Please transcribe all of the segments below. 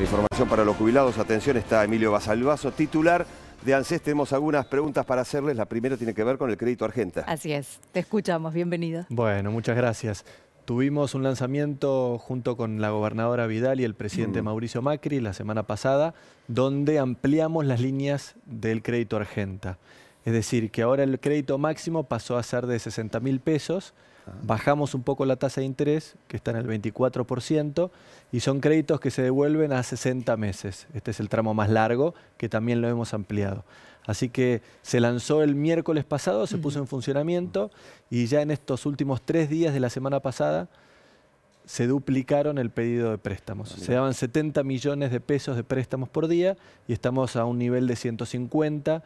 información para los jubilados, atención, está Emilio Basalvazo, titular de ANSES. Tenemos algunas preguntas para hacerles. La primera tiene que ver con el crédito Argenta. Así es, te escuchamos, bienvenido. Bueno, muchas gracias. Tuvimos un lanzamiento junto con la gobernadora Vidal y el presidente mm. Mauricio Macri la semana pasada, donde ampliamos las líneas del crédito Argenta. Es decir, que ahora el crédito máximo pasó a ser de 60 mil pesos, ah. bajamos un poco la tasa de interés, que está en el 24%, y son créditos que se devuelven a 60 meses. Este es el tramo más largo, que también lo hemos ampliado. Así que se lanzó el miércoles pasado, se puso en funcionamiento, y ya en estos últimos tres días de la semana pasada se duplicaron el pedido de préstamos. Ah, se daban 70 millones de pesos de préstamos por día y estamos a un nivel de 150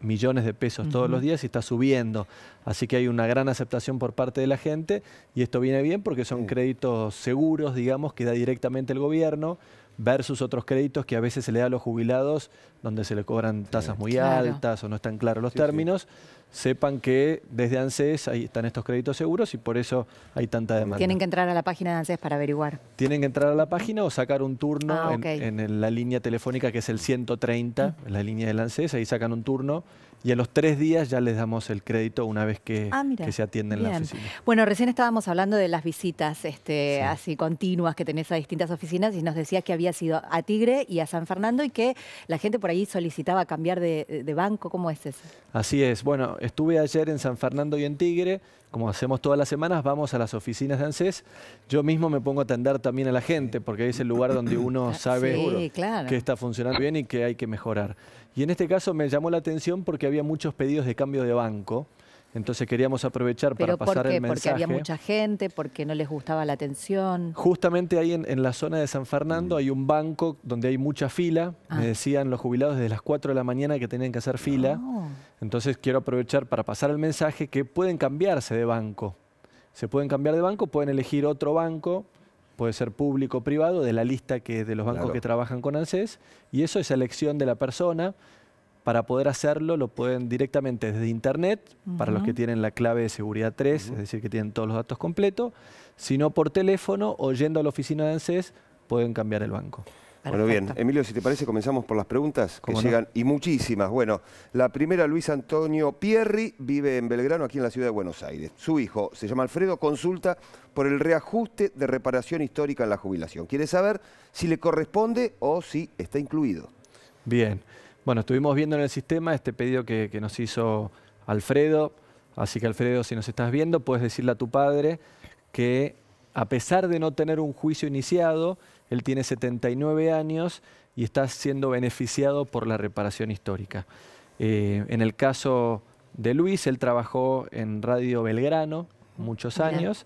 millones de pesos todos los días y está subiendo. Así que hay una gran aceptación por parte de la gente y esto viene bien porque son créditos seguros, digamos, que da directamente el gobierno versus otros créditos que a veces se le da a los jubilados donde se le cobran tasas muy altas o no están claros los términos sepan que desde ANSES ahí están estos créditos seguros y por eso hay tanta demanda. Tienen que entrar a la página de ANSES para averiguar. Tienen que entrar a la página o sacar un turno ah, en, la línea telefónica que es el 130, mm. en la línea del ANSES, ahí sacan un turno y a los tres días ya les damos el crédito una vez que, ah, se atienden en la oficina. Bueno, recién estábamos hablando de las visitas este, así continuas que tenés a distintas oficinas y nos decías que había sido a Tigre y a San Fernando y que la gente por ahí solicitaba cambiar de, de banco. ¿Cómo es eso? Así es. Bueno, Estuve ayer en San Fernando y en Tigre, como hacemos todas las semanas, vamos a las oficinas de ANSES. Yo mismo me pongo a atender también a la gente, porque es el lugar donde uno ah, sabe que está funcionando bien y que hay que mejorar. Y en este caso me llamó la atención porque había muchos pedidos de cambio de banco. Entonces queríamos aprovechar para pasar por qué? el mensaje. Porque había mucha gente, porque no les gustaba la atención. Justamente ahí en, la zona de San Fernando mm. hay un banco donde hay mucha fila. Me ah. decían los jubilados desde las 4 de la mañana que tenían que hacer fila. Oh. Entonces quiero aprovechar para pasar el mensaje que pueden cambiarse de banco. Se pueden cambiar de banco, pueden elegir otro banco, puede ser público o privado, de la lista que, de los bancos que trabajan con ANSES, y eso es elección de la persona. Para poder hacerlo lo pueden directamente desde internet, para los que tienen la clave de seguridad 3, es decir, que tienen todos los datos completos, sino por teléfono o yendo a la oficina de ANSES pueden cambiar el banco. Bueno, bien. Emilio, si te parece, comenzamos por las preguntas que llegan, y muchísimas. Bueno, la primera, Luis Antonio Pierri, vive en Belgrano, aquí en la ciudad de Buenos Aires. Su hijo, se llama Alfredo, consulta por el reajuste de reparación histórica en la jubilación. Quiere saber si le corresponde o si está incluido. Bien. Bueno, estuvimos viendo en el sistema este pedido que, nos hizo Alfredo. Así que Alfredo, si nos estás viendo, puedes decirle a tu padre que a pesar de no tener un juicio iniciado, él tiene 79 años y está siendo beneficiado por la reparación histórica. Eh, en el caso de Luis, él trabajó en Radio Belgrano muchos años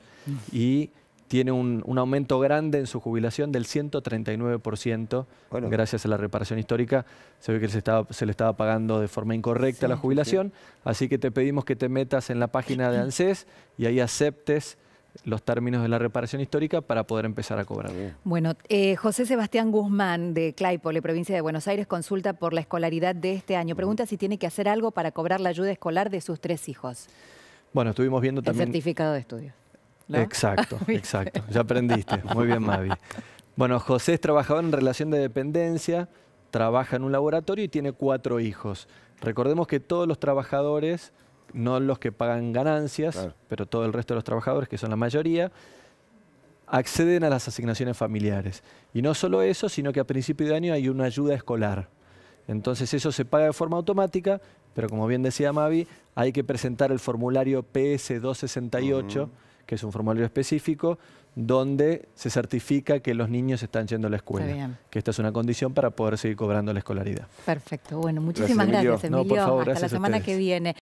y tiene un, aumento grande en su jubilación del 139%, gracias a la reparación histórica. Se ve que se, se le estaba pagando de forma incorrecta la jubilación, así que te pedimos que te metas en la página de ANSES y ahí aceptes los términos de la reparación histórica para poder empezar a cobrar. Bueno, eh, José Sebastián Guzmán de Claypole, provincia de Buenos Aires, consulta por la escolaridad de este año. Pregunta si tiene que hacer algo para cobrar la ayuda escolar de sus tres hijos. Bueno, estuvimos viendo también... El certificado de estudios. Exacto, exacto. Ya aprendiste. Muy bien, Mavi. Bueno, José es trabajador en relación de dependencia, trabaja en un laboratorio y tiene cuatro hijos. Recordemos que todos los trabajadores, no los que pagan ganancias, pero todo el resto de los trabajadores, que son la mayoría, acceden a las asignaciones familiares. Y no solo eso, sino que a principio de año hay una ayuda escolar. Entonces eso se paga de forma automática, pero como bien decía Mavi, hay que presentar el formulario PS268, que es un formulario específico, donde se certifica que los niños están yendo a la escuela. Que esta es una condición para poder seguir cobrando la escolaridad. Perfecto. Bueno, muchísimas gracias, Emilio. Hasta la semana que viene.